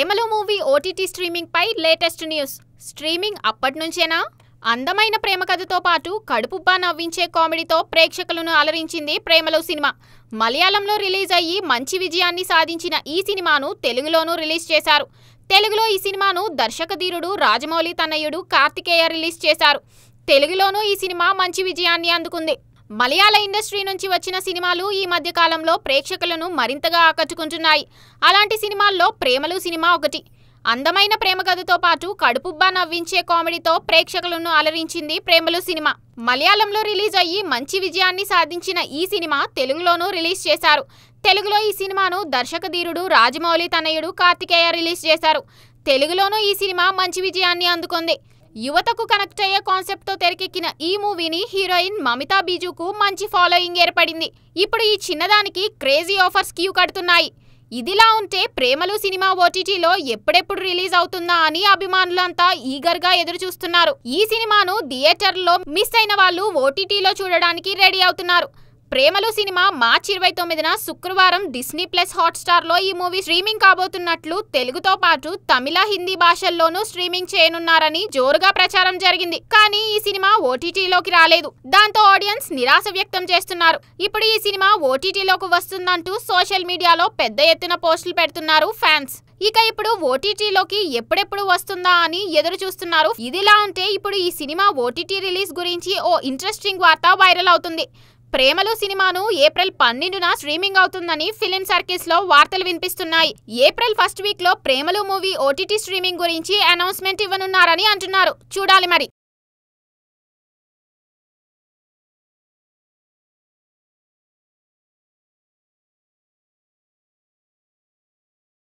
ప్రేమలో movie OTT streaming పై latest news streaming అప్పట్నుంచేనా అందమైన ప్రేమ కథతో పాటు కడుపుబ్బా నవ్వించే కామెడీతో ప్రేక్షకులను అలరించింది ప్రేమలో సినిమా మలయాళంలో రిలీజ్ అయ్యి మంచి విజయాన్ని సాధించిన ఈ సినిమాను తెలుగులోనూ రిలీజ్ చేశారు తెలుగులో ఈ సినిమాను దర్శకధీరుడు రాజమౌళి తన్నయుడు కార్తికేయ రిలీజ్ చేశారు తెలుగులోనూ ఈ సినిమా మంచి విజయాన్ని అందుకుంది మలయాళ ఇండస్ట్రీ నుంచి వచ్చిన సినిమాలు ఈ మధ్య కాలంలో ప్రేక్షకులను మరింతగా ఆకట్టుకుంటున్నాయి అలాంటి సినిమాల్లో ప్రేమలు సినిమా ఒకటి అందమైన ప్రేమ కథతో పాటు కడుపుబ్బా నవ్వించే కామెడీతో ప్రేక్షకులను అలరించింది ప్రేమలు సినిమా మలయాళంలో రిలీజ్ అయ్యి మంచి విజయాన్ని సాధించిన ఈ సినిమా తెలుగులోనూ రిలీజ్ చేశారు తెలుగులో ఈ సినిమాను దర్శకధీరుడు రాజమౌళి తనయుడు కార్తికేయ రిలీజ్ చేశారు తెలుగులోనూ ఈ సినిమా మంచి విజయాన్ని అందుకుంది యువతకు కనెక్ట్ అయ్యే కాన్సెప్ట్తో తెరకెక్కిన ఈ మూవీని హీరోయిన్ మమితా బీజుకు మంచి ఫాలోయింగ్ ఏర్పడింది ఇప్పుడు ఈ చిన్నదానికి క్రేజీ ఆఫర్స్ క్యూ కడుతున్నాయి ఇదిలా ఉంటే ప్రేమలు సినిమా ఓటీటీలో ఎప్పుడెప్పుడు రిలీజ్ అవుతుందా అని అభిమానులంతా ఎదురు ఎదురుచూస్తున్నారు ఈ సినిమాను థియేటర్లో మిస్ అయిన వాళ్ళు ఓటీటీలో చూడడానికి రెడీ అవుతున్నారు ప్రేమలు సినిమా మార్చి ఇరవై తొమ్మిదిన శుక్రవారం డిస్నీ ప్లస్ హాట్స్టార్లో ఈ మూవీ స్ట్రీమింగ్ కాబోతున్నట్లు తెలుగుతో పాటు తమిళ హిందీ భాషల్లోనూ స్ట్రీమింగ్ చేయనున్నారని జోరుగా ప్రచారం జరిగింది కానీ ఈ సినిమా ఓటీటీలోకి రాలేదు దాంతో ఆడియన్స్ నిరాశ వ్యక్తం చేస్తున్నారు ఇప్పుడు ఈ సినిమా ఓటీటీలోకి వస్తుందంటూ సోషల్ మీడియాలో పెద్ద ఎత్తున పోస్టులు పెడుతున్నారు ఫ్యాన్స్ ఇక ఇప్పుడు ఓటీటీలోకి ఎప్పుడెప్పుడు వస్తుందా అని ఎదురు చూస్తున్నారు ఇదిలా ఉంటే ఇప్పుడు ఈ సినిమా ఓటీటీ రిలీజ్ గురించి ఓ ఇంట్రెస్టింగ్ వార్త వైరల్ అవుతుంది ప్రేమలో సినిమాను ఏప్రిల్ పన్నెండున స్ట్రీమింగ్ అవుతుందని ఫిలిం సర్కిల్స్ లో వార్తలు వినిపిస్తున్నాయి ఏప్రిల్ ఫస్ట్ వీక్ లో ప్రేమలు మూవీ ఓటీటీ స్ట్రీమింగ్ గురించి అనౌన్స్మెంట్ ఇవ్వనున్నారని అంటున్నారు చూడాలి మరి